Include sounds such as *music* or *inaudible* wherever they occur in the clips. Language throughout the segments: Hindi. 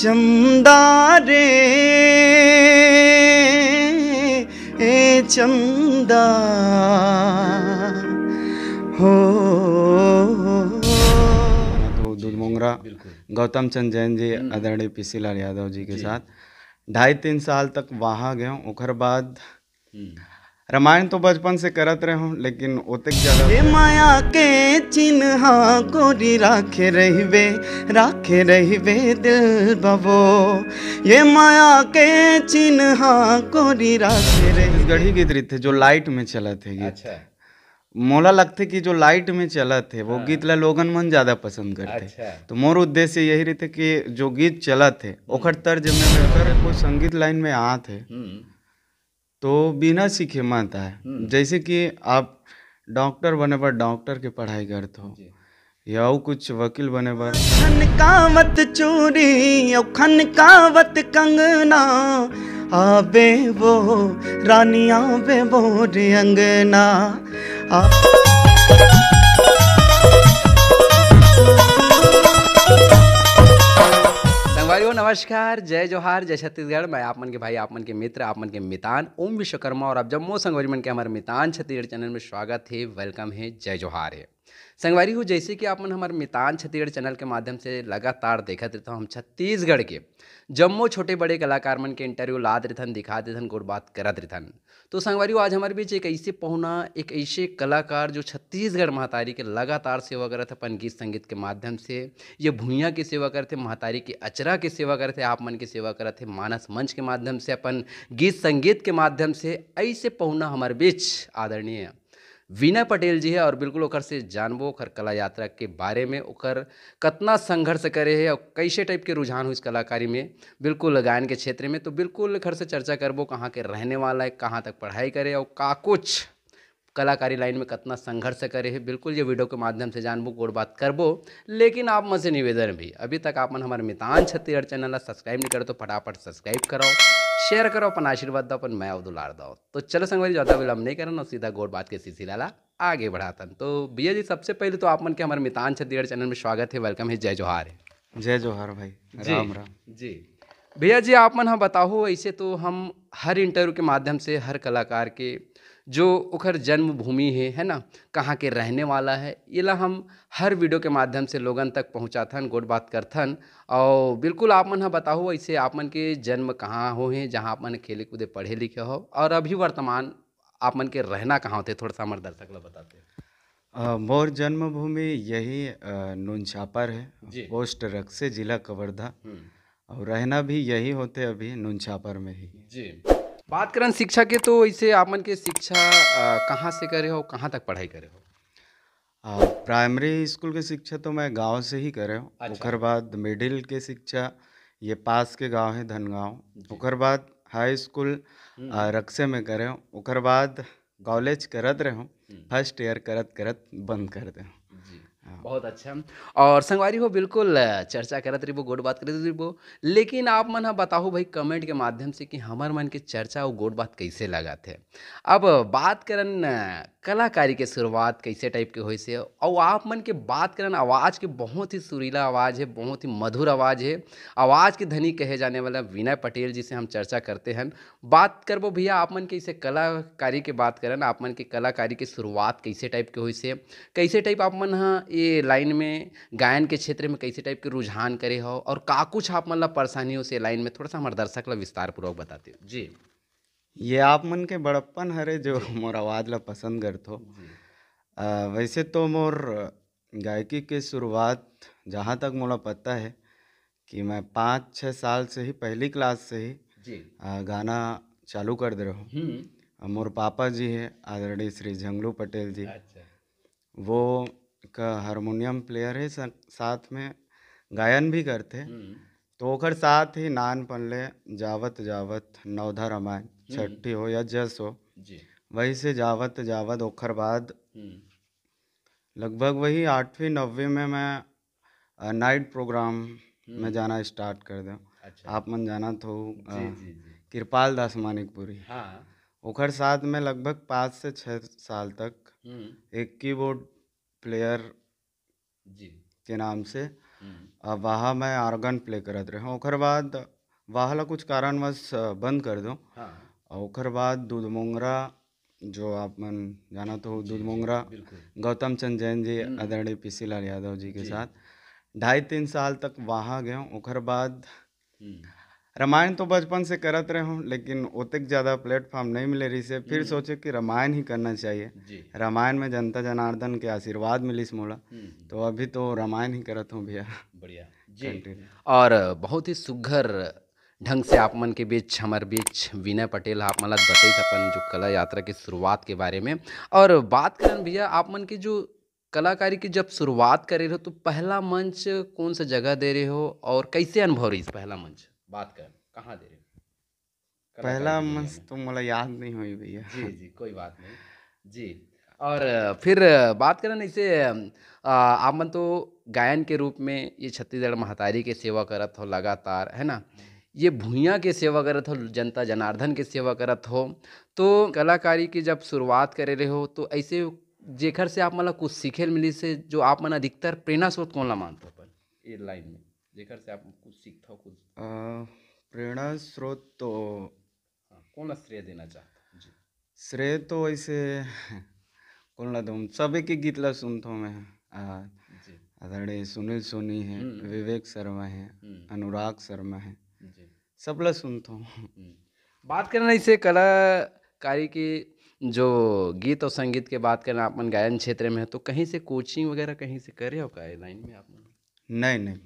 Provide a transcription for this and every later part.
चंदा रे ए चंदा हो तो दूध मोंगरा गौतम चंद जैन जी हम्म। आदरणीय पीसी लाल यादव जी के साथ ढाई तीन साल तक वहाँ गए उखर बाद हम्म। रामायण तो बचपन से करत रहे हूँ लेकिन ओतेक ज्यादा माया के चिन्ह गोरी राखे रही वे राखे रही वे दिल बबो ये माया के चिन्ह गोरी राखे रही गढ़ी गीत रही थे जो लाइट में चला थे गीत अच्छा। मोला लगते कि जो लाइट में चला थे वो हाँ। गीत ला लोगन मन ज्यादा पसंद करते अच्छा। तो मोर उद्देश्य यही रही थे कि जो गीत चला थे हम्म। ओखर तर्ज में कोई संगीत लाइन में आ थे तो बिना सीखे मानता है हम्म। जैसे कि आप डॉक्टर बने पर डॉक्टर के पढ़ाई करते हो या कुछ वकील बने पर खन कावत चोरी खन कावत कंगना आबे वो रानिया बे बोरी अंगना नमस्कार जय जोहार जय छत्तीसगढ़ मैं मन के भाई मन के मित्र मन के मितान ओम विश्वकर्मा और अब जम्मू मन के हमारे मितान छत्तीसगढ़ चैनल में स्वागत है वेलकम है जय जोहार है संगवारी हो जैसे कि आपन हमारे मितान छत्तीसगढ़ चैनल के माध्यम से लगातार देखत रहता तो हम छत्तीसगढ़ के जम्मो छोटे बड़े कलाकार मन के इंटरव्यू लाद रहन दिखा देथन गोड़ बात करत रहन तो संगवारी आज हमारे बीच एक ऐसे पहुना एक ऐसे कलाकार जो छत्तीसगढ़ महातारी के लगातार सेवा थे अपन गीत संगीत के माध्यम से ये भूया की सेवा करते महातारी के अचरा की सेवा करते आप मन की सेवा करते मानस मंच के माध्यम से अपन गीत संगीत के माध्यम से ऐसे पहुना हमारे बीच आदरणीय विनय पटेल जी है और बिल्कुल ओकर से जानबो ओकर कला यात्रा के बारे में ओकर कितना संघर्ष करे है और कैसे टाइप के रुझान हो इस कलाकारी में बिल्कुल गायन के क्षेत्र में तो बिल्कुल घर से चर्चा करबो कहाँ के रहने वाला है कहाँ तक पढ़ाई करे और का कुछ कलाकारी लाइन में कितना संघर्ष करे है बिल्कुल ये वीडियो के माध्यम से जानबो गोड़ बात करबो लेकिन आप मन से निवेदन भी अभी तक आप मन हमारे मितान छत्तीसगढ़ चैनल सब्सक्राइब नहीं करो तो फटाफट सब्सक्राइब कराओ शेयर करो अपन आशीर्वाद दो अपन मैं दुलार दो तो चलो संगवारी ज़्यादा विलम्ब नहीं करना सीधा गोड बात के सिलसिला ला आगे बढ़ाता तो भैया जी सबसे पहले तो आप मन के हमारे मितान छत्तीसगढ़ चैनल में स्वागत है वेलकम है जय जोहार है जय जोहार भाई राम राम जी भैया जी आप मन हाँ बताओ ऐसे तो हम हर इंटरव्यू के माध्यम से हर कलाकार के जो उखर जन्मभूमि है है ना कहाँ के रहने वाला है ये ला हम हर वीडियो के माध्यम से लोगन तक पहुँचाथन गोट बात करथन और बिल्कुल आप मन हाँ बताओ ऐसे आप मन के जन्म कहाँ हो हैं जहाँ आप मन खेले कूदे पढ़े लिखे हो और अभी वर्तमान आप मन के रहना कहाँ होते थोड़ा सा हमारे दर्शक लोग बताते मोर जन्मभूमि यही नूनछापर है पोस्ट रक्से जिला कवर्धा और रहना भी यही होते अभी नूनछापर में ही जी बात करें शिक्षा के तो ऐसे मन के शिक्षा कहाँ से करे हो कहाँ तक पढ़ाई करे हो प्राइमरी स्कूल की शिक्षा तो मैं गांव से ही करे हूँ अच्छा। बाद मिडिल के शिक्षा ये पास के गांव है धनगांव उखर बाद हाई स्कूल हम्म, हम्म। रक्से में करे हूँ बाद कॉलेज करत हूँ हम्म। फर्स्ट ईयर करत करत बंद कर दे बहुत अच्छा और संगवारी हो बिल्कुल चर्चा करत रही गोड बात करते रही लेकिन आप मन ह हाँ बताओ भाई कमेंट के माध्यम से कि हमार मन के चर्चा और गोड बात कैसे लगा थे अब बात करन कलाकारी के शुरुआत कैसे टाइप के हुई से और आप मन के बात करन आवाज़ के बहुत ही सुरीला आवाज़ है बहुत ही मधुर आवाज़ है आवाज़ के धनी कहे जाने वाला विनय पटेल जी से हम चर्चा करते हैं बात करबो भैया आप मन के इसे कलाकारी के बात करन आप मन के कलाकारी के शुरुआत कैसे टाइप के हुई से कैसे टाइप आप मन हाँ ये लाइन में गायन के क्षेत्र में कैसे टाइप के रुझान करे हो और का कुछ आप मन ला मतलब परेशानी हो से लाइन में थोड़ा सा हमारे दर्शक ला विस्तार पूर्वक बताते हो जी ये आप मन के बड़प्पन हरे जो मोर आवाज़ ला पसंद कर थो वैसे तो मोर गायकी के शुरुआत जहाँ तक मोला पता है कि मैं पाँच छः साल से ही पहली क्लास से ही जी। गाना चालू कर दे रहा हूँ हम्म। मोर पापा जी है आदरणीय श्री झंगलू पटेल जी अच्छा। वो का हारमोनियम प्लेयर है साथ में गायन भी करते हम्म। तो ओकर साथ ही नान पनले जावत जावत नवधा रामायण हम्म। छठी हो या जस हो वही से जावत जावत ओखर बाद हम्म। लगभग वही आठवीं नौवीं में मैं नाइट प्रोग्राम में जाना स्टार्ट कर दूँ अच्छा। आप मन जाना तो कृपाल दास मानिकपुरी हाँ ओखर साथ में लगभग पाँच से छः साल तक एक कीबोर्ड प्लेयर जी के नाम से हम्म। वहाँ मैं आर्गन प्ले करत रहे ओकर बाद वहाँ कुछ कारणवश बंद कर दो हाँ। ओकर बाद दूध मोंगरा जो आप मन जाना तो दूध मोंगरा गौतम चंद जैन जी हम्म। आदरणीय सी लाल यादव जी के साथ ढाई तीन साल तक वहाँ गए ओकर बाद हम्म। रामायण तो बचपन से करत रहे हूँ लेकिन उतक ज़्यादा प्लेटफॉर्म नहीं मिले रही से फिर हम्म। सोचे कि रामायण ही करना चाहिए रामायण में जनता जनार्दन के आशीर्वाद इस मोड़ा हम्म, हम्म। तो अभी तो रामायण ही करत हूँ भैया बढ़िया जी और बहुत ही सुघर ढंग से आप मन के बीच हमारे बीच विनय पटेल आप मला बताइए अपन जो कला यात्रा की शुरुआत के बारे में और बात करें भैया आप मन की जो कलाकारी की जब शुरुआत करे रहे हो तो पहला मंच कौन सा जगह दे रहे हो और कैसे अनुभव रही पहला मंच बात कर कहाँ दे रहे हो पहला मंच तो मतलब याद नहीं हुई भैया जी जी कोई बात नहीं जी और फिर बात करें इसे आप मन तो गायन के रूप में ये छत्तीसगढ़ महातारी के सेवा करत हो लगातार है ना ये भूया के सेवा करत हो जनता जनार्दन के सेवा करत हो तो कलाकारी की जब शुरुआत करे रहे हो तो ऐसे जेखर से आप मतलब कुछ सीखे मिली से जो आप मन अधिकतर प्रेरणा स्रोत कौन ला मानते हो ये लाइन में जेकर से आप कुछ सीखता हो कुछ प्रेरणा स्रोत तो हाँ, कौन श्रेय देना चाहता जी श्रेय तो ऐसे कौन ला दूँ सभी के गीत ला सुनता हूँ मैं आदरणीय सुनील सोनी है हम्म। विवेक शर्मा है हम्म। अनुराग शर्मा है सब ला सुनता हूँ हम्म। बात करना इसे कलाकारी की जो गीत और संगीत के बात करना अपन गायन क्षेत्र में है तो कहीं से कोचिंग वगैरह कहीं से करे हो का लाइन में आपने नहीं नहीं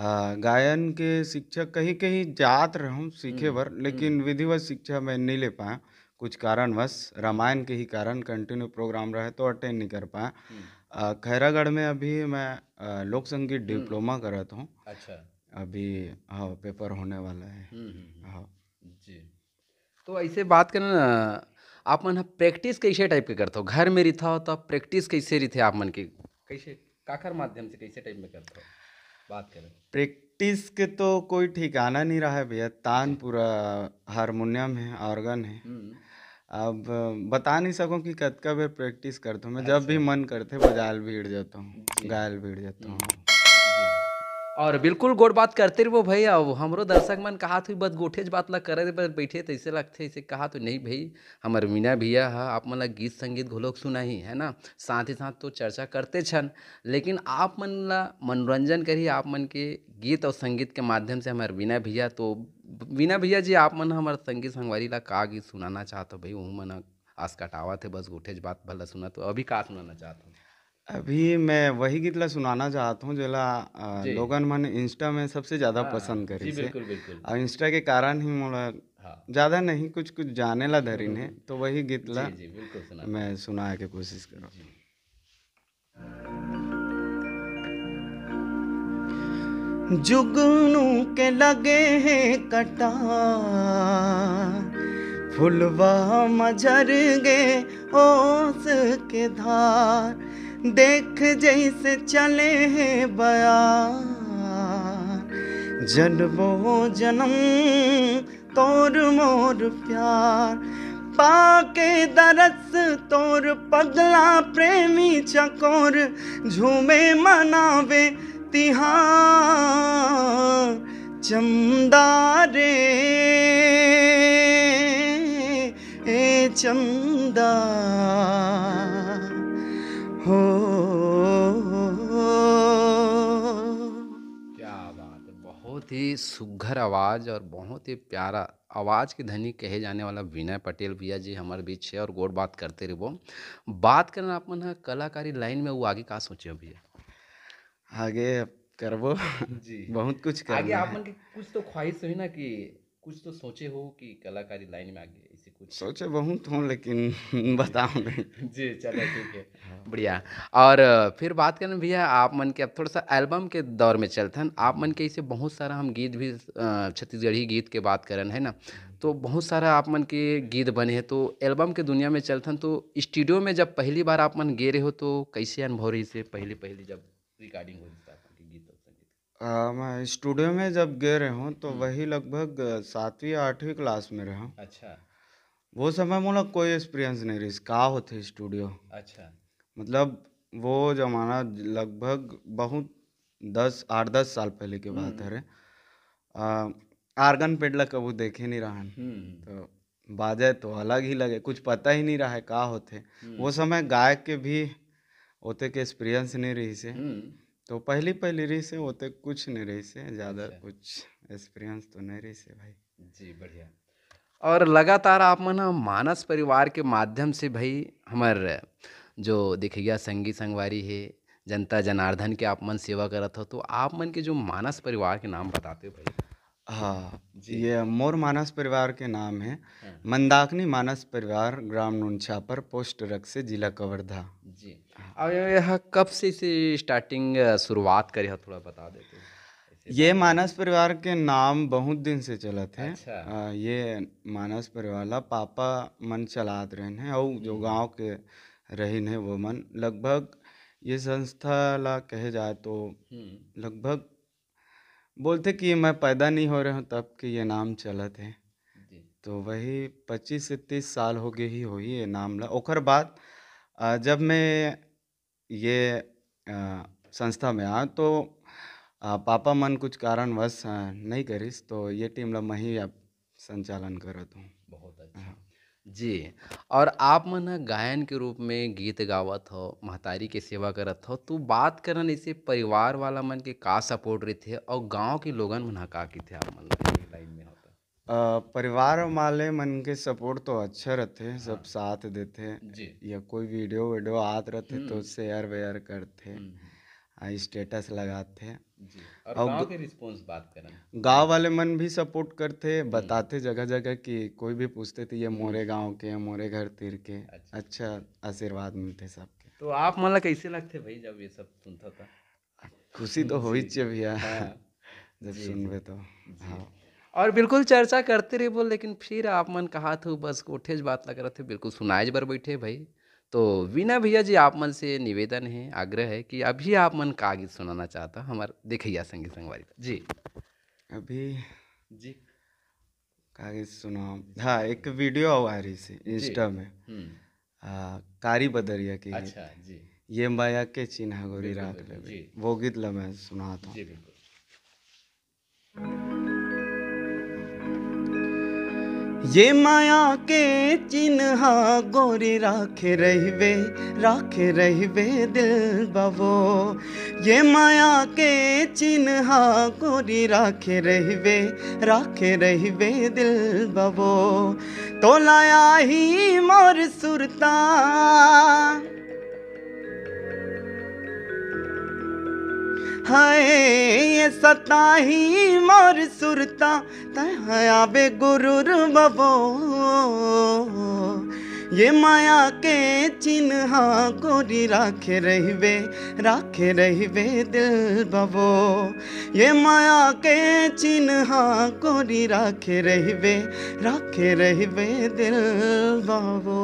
आ, गायन के शिक्षक कहीं कहीं जात रहूँ सीखे भर हम्म, लेकिन हम्म। विधिवत शिक्षा मैं नहीं ले पाया कुछ कारणवश रामायण के ही कारण कंटिन्यू प्रोग्राम रहे तो अटेंड नहीं कर पाया हम्म। खैरागढ़ में अभी मैं लोक संगीत डिप्लोमा कर रहा हूँ अच्छा अभी हाँ पेपर होने वाला है हाँ जी तो ऐसे बात करना आप मन प्रैक्टिस कैसे टाइप के करते हो घर में रिथा हो तो प्रैक्टिस कैसे रिथे आप मन के कैसे काकर माध्यम से कैसे टाइप में करते हो बात करें प्रैक्टिस के तो कोई ठिकाना नहीं रहा है भैया तान पूरा हारमोनियम है ऑर्गन है हम्म। अब बता नहीं सकूँ कि कद का भी प्रैक्टिस करता हूँ मैं अच्छा। जब भी मन करते बजाल भीड़ जाता हूँ गायल भीड़ जाता हूँ हम्म। और बिल्कुल गोड़ बात करते रहो भैया हमरो दर्शक मन कहा थे बस गोठेज बात ला करे बैठे बैठे तैसे लगते ऐसे कहा तो नहीं भाई हमार मीना भैया है आप मन गीत संगीत घोलोक ही है ना साथ ही साथ तो चर्चा करते छन लेकिन आप मन ला मनोरंजन करी आप मन के गीत और संगीत के माध्यम से हमारे मीना भैया तो मीना भैया जी आप मन हमारे संगीत संगवारी ला का गीत सुनाना चाहते हो भाई वह मन आस कटावा थे बस गोठेज बात भला सुना तो अभी का सुनाना चाहते अभी मैं वही गीतला सुनाना चाहता हूँ जेला लोगन मन इंस्टा में सबसे ज़्यादा हाँ पसंद करे बिल्कुल बिल्कुल और इंस्टा के कारण ही मोला हाँ ज़्यादा नहीं कुछ कुछ जाने ला धरिन है हम्म। तो वही गीतला जी जी बिल्कुल मैं हैं सुनाए के कोशिश करूँ जी जुगनू के लगे हैं कटा फुलवा मजर गे ओस के धार देख जैसे चले हैं बया जन्मो जन्म तोर मोर प्यार पाके दरस तोर पगला प्रेमी चकोर झूमे मनावे तिहार रे ए चंदा बहुत ही सुघर आवाज़ और बहुत ही प्यारा आवाज़ के धनी कहे जाने वाला विनय पटेल भैया जी हमारे बीच है और गोड़ बात करते रहो बात करना अपन कलाकारी लाइन में वो आगे कहाँ सोचे भैया आगे करबो जी बहुत कुछ आगे आपन कुछ तो ख्वाहिश हुई ना कि कुछ तो सोचे हो कि कलाकारी लाइन में आगे कुछ सोचे बहुत हूँ लेकिन *laughs* बताओ नहीं जी चलो ठीक है हाँ। बढ़िया और फिर बात करें भैया आप मन के अब थोड़ा सा एल्बम के दौर में चलते हैं आप मन के इसे बहुत सारा हम गीत भी छत्तीसगढ़ी गीत के बात करें है ना हम्म। तो बहुत सारा आप मन के गीत बने हैं तो एल्बम के दुनिया में चलते तो स्टूडियो में जब पहली बार आप मन गे रहे हो तो कैसे अनुभव रही से पहली पहली जब रिकॉर्डिंग होती आ, मैं स्टूडियो में जब गए रहे हूँ तो हम्म। वही लगभग सातवीं आठवीं क्लास में रहा अच्छा वो समय मोला कोई एक्सपीरियंस नहीं रही का होते स्टूडियो अच्छा मतलब वो जमाना लगभग बहुत दस आठ दस साल पहले की बात हम्म। है आर्गन पेडला कबू देखे नहीं रहा हम्म। तो बाजे तो अलग ही लगे कुछ पता ही नहीं रहा है का होते हम्म। वो समय गायक के भी होते के एक्सपीरियंस नहीं रही से तो पहली पहली रही से होते कुछ नहीं रही से ज़्यादा अच्छा। कुछ एक्सपीरियंस तो नहीं रही से भाई जी बढ़िया और लगातार आप मन मानस परिवार के माध्यम से भाई हमार जो देखिया संगी संगवारी है जनता जनार्दन के आप मन सेवा करत हो तो आप मन के जो मानस परिवार के नाम बताते हो भाई हाँ जी ये मोर मानस परिवार के नाम है हाँ। मंदाकिनी मानस परिवार ग्राम नुनछा पर पोस्ट रख से जिला कवर्धा जी अब यह कब से इसे स्टार्टिंग शुरुआत करी हो थोड़ा बता देते हैं ये मानस परिवार के नाम बहुत दिन से चला थे अच्छा। आ, ये मानस परिवार ला पापा मन चलात रहे हैं और जो हम्म। गांव के रहन है वो मन लगभग ये संस्था ला कहे जाए तो हम्म। लगभग बोलते कि मैं पैदा नहीं हो रहा हूँ तब कि ये नाम चला थे तो वही पच्चीस से तीस साल हो गए ही हुई ये नाम ला ओकर बाद जब मैं ये आ, संस्था में आ तो पापा मन कुछ कारणवश नहीं करिस तो ये टीम ला मही आप संचालन करत हूँ बहुत अच्छा हाँ। जी और आप मन गायन के रूप में गीत गावत हो महतारी के सेवा करत हो तो बात करन इसे परिवार वाला मन के का सपोर्ट रही थे और गांव के लोगन मन का की थे आप मन लाइन में होता तो? परिवार वाले मन के सपोर्ट तो अच्छे रहते हाँ। सब साथ देते जी या कोई वीडियो वीडियो आते रहते तो हम्म। शेयर वेयर करते हम्म। स्टेटस लगाते हैं और गांव के रिस्पांस बात करें गांव वाले मन भी सपोर्ट करते हम्म। बताते जगह जगह कि कोई भी पूछते थे ये मोरे हम्म। गांव के मोरे घर तीर के अच्छा, अच्छा आशीर्वाद मिलते सबके तो आप मतलब कैसे लगते भाई जब ये सब सुनता था खुशी तो हो चाहिए भैया *laughs* हाँ। जब सुनबे तो हाँ और बिल्कुल चर्चा करते रहे बोल लेकिन फिर आप मन कहा था बस कोठेज बात लग रहे थे बिल्कुल सुनाए बर बैठे भाई तो वीना भैया जी आप मन से निवेदन है आग्रह है कि अभी आप मन का गीत सुनाना चाहता हमारे देखैया संगीत संगवारी जी अभी जी का गीत सुना हाँ एक वीडियो आ रही थी इंस्टा में हम्म। आ, कारी बदरिया की अच्छा जी ये माया के चिन्ह गोरी रात ले वो गीत ला सुना था ये माया के चिन्हा गोरी राखे रहवे राखे रहवे दिल बबो ये माया के चिन्हा गोरी राखे रहवे राखे रहवे दिल बबो तो लाया ही मोर सुरता हाय ये सताही मोर सुरता तया बे गुरुर बबो ये माया के चिन्ह गोरी राखे बे राखे बे दिल बबो ये माया के चिन्ह गोरी राखे बे राखे बे दिल बबो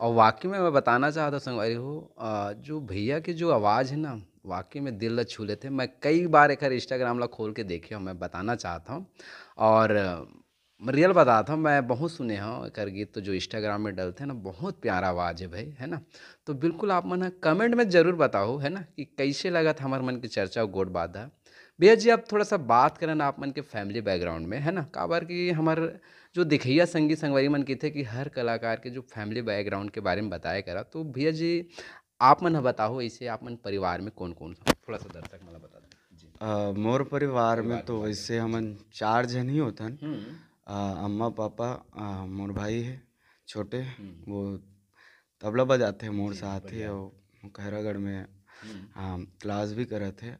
और वाकई में मैं बताना चाहता अरे हो जो भैया की जो आवाज़ है ना वाकई में दिल छू लेते मैं कई बार एक इंस्टाग्राम ला खोल के देखे हूँ मैं बताना चाहता हूँ और मैं रियल बताता हूँ मैं बहुत सुने हूँ एक गीत तो जो इंस्टाग्राम में डलते हैं ना बहुत प्यारा आवाज़ है भाई है ना तो बिल्कुल आप मन कमेंट में ज़रूर बताओ है ना कि कैसे लगा था हमारे मन की चर्चा और गोड बाधा भैया जी आप थोड़ा सा बात करें ना आप मन के फैमिली बैकग्राउंड में है ना काबर की हमारे जो दिखैया संगीत संगवारी मन थे कि हर कलाकार के जो फैमिली बैकग्राउंड के बारे में बताया करा तो भैया जी आप मन बताओ ऐसे आप मन परिवार में कौन कौन सा थोड़ा सा दर्शक मतलब बता दें मोर परिवार में तो वैसे हमन चार जन ही होतन हम्म। अम्मा पापा मोर भाई है छोटे हम्म। वो तबला बजाते हैं मोर साथ ही और खैरागढ़ में हाँ क्लास भी करे थे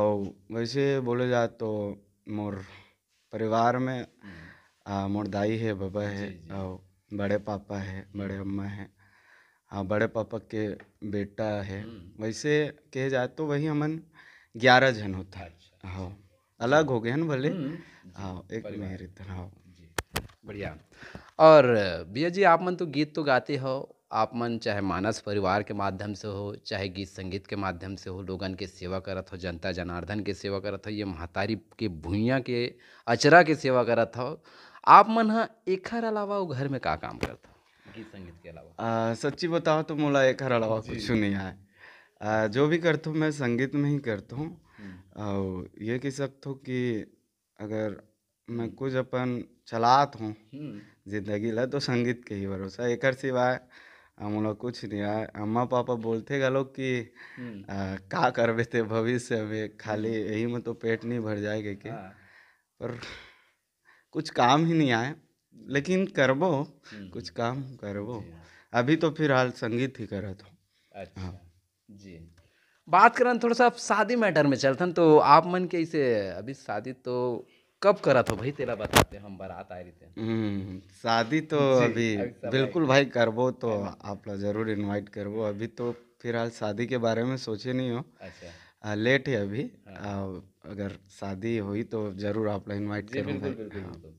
और वैसे बोले जाए तो मोर परिवार में मोर दाई है बाबा है और बड़े पापा है बड़े अम्मा है हाँ बड़े पापा के बेटा है हम्म। वैसे कहे जाए तो वही हमन ग्यारह जन होता है अच्छा, अच्छा, हाँ अच्छा। अलग हो गए हैं भले हम्म, हाँ एक मेरे हाँ बढ़िया और भैया जी आप मन तो गीत तो गाते हो आप मन चाहे मानस परिवार के माध्यम से हो चाहे गीत संगीत के माध्यम से हो लोगन के सेवा करत हो जनता जनार्दन के सेवा करत हो ये महातारी के भूया के अचरा के सेवा करत हो आप मन हा एकर अलावा वो घर में का काम करता गीत संगीत के अलावा सच्ची बताओ तो मोला एकर अलावा कुछ नहीं आए जो भी करता हूँ मैं संगीत में ही करता हूँ हम्म। और ये कह सकता तो हूँ कि अगर मैं कुछ अपन चलात हूँ हम्म। जिंदगी ला तो संगीत के ही भरोसा एकर सिवाय मोला कुछ नहीं आए अम्मा पापा बोलते गलो कि हम्म। आ, का करबे थे भविष्य में खाली यही में तो पेट नहीं भर जाएगा के हाँ। पर कुछ काम ही नहीं आए लेकिन करबो हम्म। कुछ काम करबो हाँ। अभी तो फिलहाल संगीत ही करो हो अच्छा हाँ। जी बात करें तो थोड़ा सा शादी मैटर में चलते तो आप मन के ऐसे अभी शादी तो कब करा था भाई तेरा बताते हम बारात आ रही थे हम्म, शादी तो अभी, बिल्कुल भाई करबो तो आप लोग जरूर इनवाइट करबो अभी तो फिलहाल शादी के बारे में सोचे नहीं हो अच्छा लेट है अभी आ, हाँ। अगर शादी हुई तो जरूर आप इनवाइट इन्वाइट कर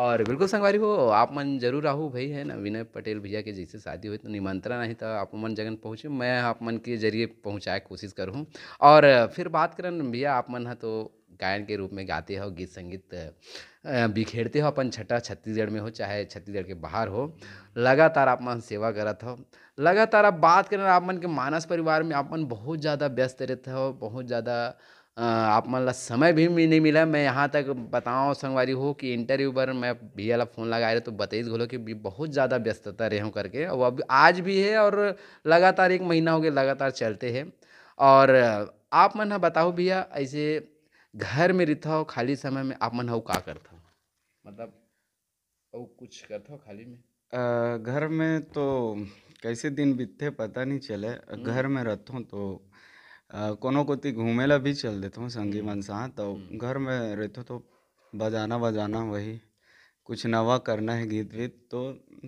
और बिल्कुल संगवारी हो आप मन जरूर आहू भाई है ना विनय पटेल भैया के जैसे शादी हुई तो निमंत्रण नहीं था तो आप मन जगन पहुँचे मैं आप मन के जरिए पहुँचाए कोशिश करूँ और फिर बात करें भैया आप मन है तो गायन के रूप में गाते हो गीत संगीत बिखेरते हो अपन छठा छत्तीसगढ़ में हो चाहे छत्तीसगढ़ के बाहर हो लगातार आप मन सेवा करत हो लगातार आप बात करें आप मन के मानस परिवार में आप मन बहुत ज़्यादा व्यस्त रहते हो बहुत ज़्यादा आप मन ला समय भी नहीं मिला मैं यहाँ तक बताऊँ संगवारी हो कि इंटरव्यू पर मैं भैया ला फ़ोन लगाए रहे तो बताई घोलो कि बहुत ज़्यादा व्यस्तता रहे हूँ करके और अब आज भी है और लगातार एक महीना हो गया लगातार चलते हैं और आप मन बताओ भैया ऐसे घर में रहता हो खाली समय में आप मन हव का करता मतलब और कुछ करता हो खाली में घर में तो कैसे दिन बीतते पता नहीं चले हम्म। घर में रहता हूँ तो कोनो कोती घूमे ला भी चल देता हूँ संगी हम्म। मन साथ तो हम्म। घर में रहते तो बजाना बजाना वही कुछ नवा करना है गीत वीत तो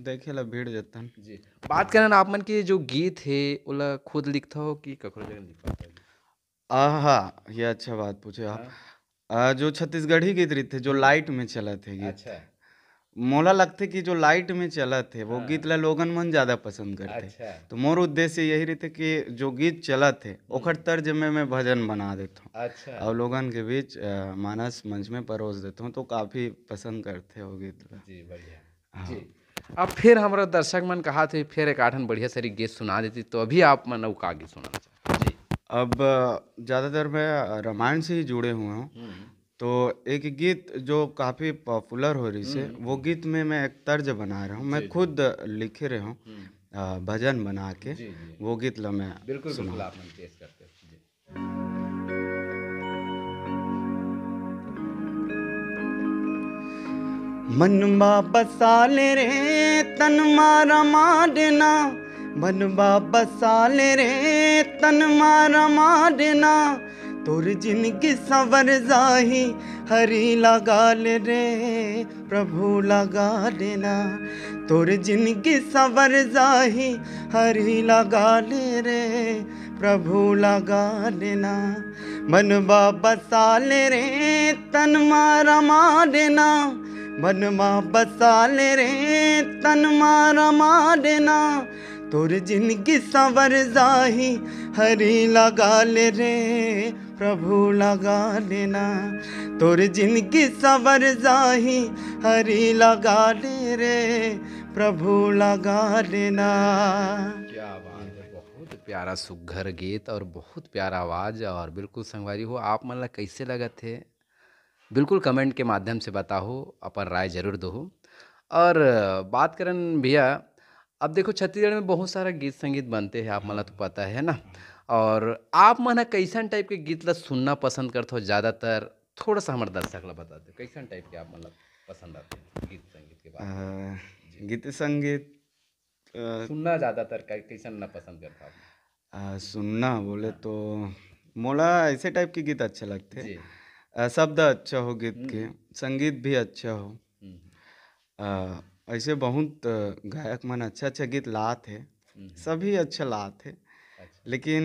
देखे ला भीड़ जतन जी बात करना आप मन के जो गीत है ओला खुद लिखता हो कि ककरो जगह लिखता आहा! ये अच्छा बात पूछे आप। हाँ। जो छत्तीसगढ़ी गीत रीत थे, जो हाँ। लाइट में चला थे गीत। अच्छा। मोला लगते कि जो लाइट में चला थे, वो गीत हाँ। ला लोगन मन ज़्यादा पसंद करते अच्छा। तो मोर उद्देश्य यही रहीथे कि जो गीत चला थे, हम्म। ओखर तर्ज में मैं भजन बना देता हूँ अच्छा। और लोगन के बीच मानस मंच में परोस देता हूँ तो काफ़ी पसंद करते वो गीत ला। जी, बढ़िया। अब फिर हमारे दर्शक मन कहा थे फिर एक आठन बढ़िया सारी गीत सुना देती, तो अभी आप मन का गीत सुना चाहिए अब ज़्यादातर मैं रामायण से ही जुड़े हुए हूँ हम्म, हम्म। तो एक गीत जो काफ़ी पॉपुलर हो रही से हम्म। वो गीत में मैं एक तर्ज बना रहा हूँ मैं खुद लिखे रहा हूँ भजन बना के जी, जी। वो गीत लो मैं बिल्कुल सुना। बिल्कुल आप पेश करते मन मा बसाले रे तन मारा मारना मनवा बसाले रे तन मारा मारना तुर जिनकी सवर जाही हरी ले रे प्रभु लगा देना तुर जिनकी सवर जाही हरी ले रे प्रभु लगा देना मनवा बसाल रे तन मारा मारना मनवा बसाल रे तन मारा मारना तोर जिनकी सावर जाही हरी लगा ले रे प्रभु लगा लेना तोर जिनकी संवर जाही हरी लगा ले रे प्रभु लगा लेना बहुत प्यारा सुघर गीत और बहुत प्यारा आवाज़ और बिल्कुल संगवारी हो आप मन ला कैसे लगा थे बिल्कुल कमेंट के माध्यम से बताओ अपन राय जरूर दो और बात करन भैया अब देखो छत्तीसगढ़ में बहुत सारा गीत संगीत बनते हैं आप मला तो पता है ना और आप मना कैसन टाइप के गीत ला सुनना पसंद करते हो ज़्यादातर थोड़ा सा हमारे दर्शक ला बता दो कैसन टाइप के आप मतलब पसंद आते हैं गीत संगीत के बारे में गीत संगीत सुनना ज़्यादातर कैसन ना पसंद करता आप सुनना बोले तो मोला ऐसे टाइप के गीत अच्छे लगते हैं शब्द अच्छा हो गीत के हम्म। संगीत भी अच्छा हो हम्म। ऐसे बहुत गायक मन अच्छे अच्छे गीत ला थे हम्म, हम्म। सभी अच्छे ला थे अच्छा। लेकिन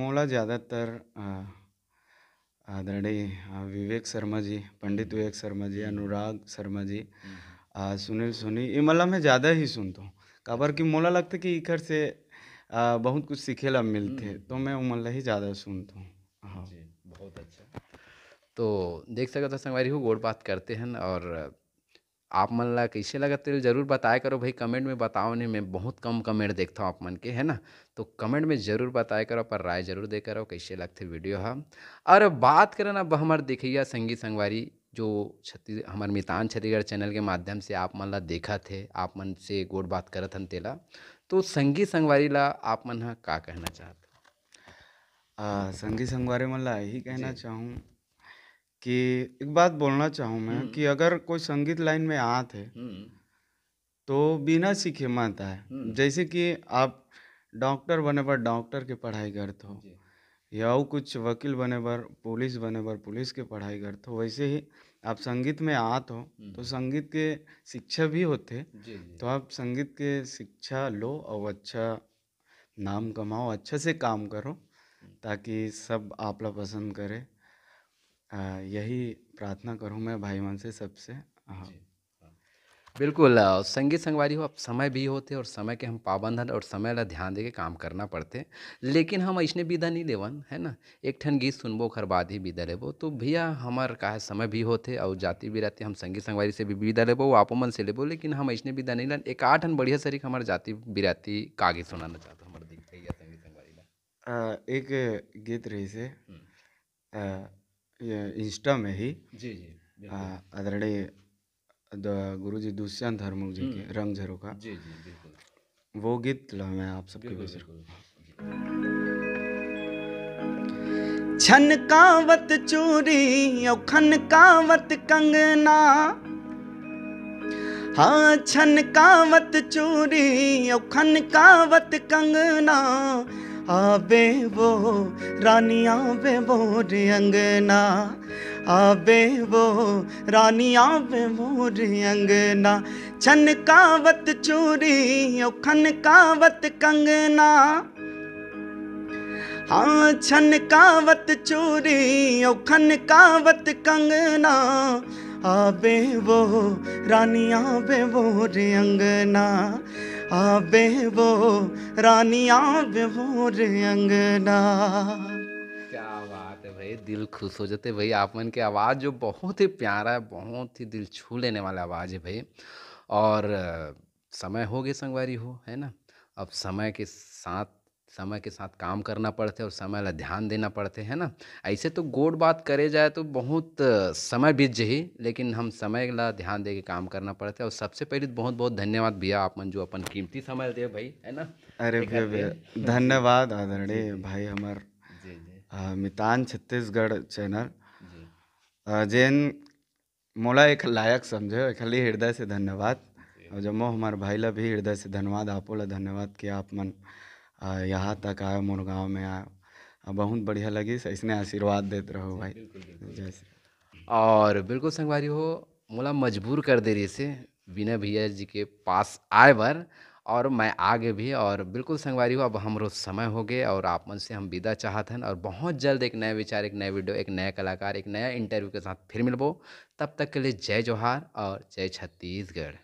मोला ज़्यादातर आदरणीय विवेक शर्मा जी पंडित हम्म। विवेक शर्मा जी अनुराग शर्मा जी सुनील सोनी ये मतलब मैं ज़्यादा ही सुनता हूँ काबर अच्छा। कि मोला लगता है कि इखर से आ, बहुत कुछ सीखेला मिलते तो मैं वो मतलब ही ज़्यादा सुनता हूँ हाँ बहुत अच्छा तो देख सकते हो संगवारी हो गोड़ बात करते हैं और आप मन ला कैसे लगा तेल ज़रूर बताया करो भाई कमेंट में बताओ नहीं मैं बहुत कम कमेंट देखता हूँ आप मन के है ना तो कमेंट में ज़रूर बताया करो पर राय जरूर दे करो कैसे लगते वीडियो हम और बात करें अब हमारे देखैया संगीत संगवारी जो छत्तीस हमार मितान छत्तीसगढ़ चैनल के माध्यम से आप मन ला देखा थे आप मन से गोड बात करत हन तेला तो संगीत संगवारी ला आप मन का कहना चाहते संगीत संगवारी मन ला यही कहना चाहूँ कि एक बात बोलना चाहूँ मैं हम्म। कि अगर कोई संगीत लाइन में आ थे हम्म। तो बिना सीखे मत आए हम्म। जैसे कि आप डॉक्टर बने पर डॉक्टर की पढ़ाई करते हो या कुछ वकील बने पर पुलिस बने पर पुलिस की पढ़ाई करते हो वैसे ही आप संगीत में आ हो तो संगीत के शिक्षा भी होते तो आप संगीत के शिक्षा लो और अच्छा नाम कमाओ अच्छे से काम करो ताकि सब आपला पसंद करे यही प्रार्थना करूँ मैं भाई मन से सबसे हाँ, हाँ। बिल्कुल संगीत संगवारी हो अब समय भी होते और समय के हम पाबंद हैं और समय ला ध्यान दे के काम करना पड़ते लेकिन हम ऐसने विदा नहीं देवन है ना एक ठन गीत सुनबो खर बाद ही विदा लेबो तो भैया हमार का है समय भी होते और जाति भी रहते हम संगीत संगवारी से भी विदा लेबो वो आपो मन से लेबो लेकिन हम ऐसने विदा नहीं लेन एक आठ ठन बढ़िया सरीक हमार जाति बिराती गीत सुनाना चाहते हमारे दिल भैया संगीत संगवारी ला एक गीत रही से इंस्टा में ही जी जी आदरणीय गुरु दुष्यंत धर्मुख जी के हम्म। रंग झरोखा जी जी बिल्कुल वो गीत मैं आप सबके गुजर छन कावत चूरी और खन कावत कंगना हाँ छन कावत चूरी और खन कावत कंगना आबे वो रानिया बे मोर अंगना आबे वो रानिया बे मोर अंगना छन कावत चूरी खन कावत कंगना ਹਾਂ ਛਨਕਾਵਤ ਚੋਰੀ ਔਖਨ ਕਾਵਤ ਕੰਗਨਾ ਆਵੇ ਵੋ ਰਾਨੀਆਂ ਬੇ ਵੋ ਰੰਗਨਾ आबे वो रानी आबे वो रे अंगना क्या है भाई दिल खुश हो जाते भाई आपमन की आवाज़ जो बहुत ही प्यारा है बहुत ही दिल छू लेने वाला आवाज़ है भाई और समय हो गए संगवारी हो है ना अब समय के साथ समय के साथ काम करना पड़ते और समय ला ध्यान देना पड़ते है ना ऐसे तो गोड बात करे जाए तो बहुत समय बीत जाए लेकिन हम समय ला ध्यान दे के काम करना पड़ते और सबसे पहले तो बहुत बहुत धन्यवाद भैया मन जो अपन कीमती समय दे भाई है ना अरे भैया भैया धन्यवाद आदरणीय भाई हमार मितान छत्तीसगढ़ चैनल जैन मोला एक लायक समझे खाली हृदय से धन्यवाद और जम्मो हमार भाई ला भी हृदय से धन्यवाद आपोला धन्यवाद कि आप मन यहाँ तक आए मोर गाँव में आए बहुत बढ़िया लगी अइसने आशीर्वाद देते रहो भाई जैसे और बिल्कुल संगवारी हो मोला मजबूर कर दे रही से बिना भैया जी के पास आए बर और मैं आगे भी और बिल्कुल संगवारी हो अब हमरो समय हो गए और आप मन से हम विदा चाहत हैं और बहुत जल्द एक नया विचार एक नया वीडियो एक नया कलाकार एक नया इंटरव्यू के साथ फिर मिलबो तब तक के लिए जय जोहार और जय छत्तीसगढ़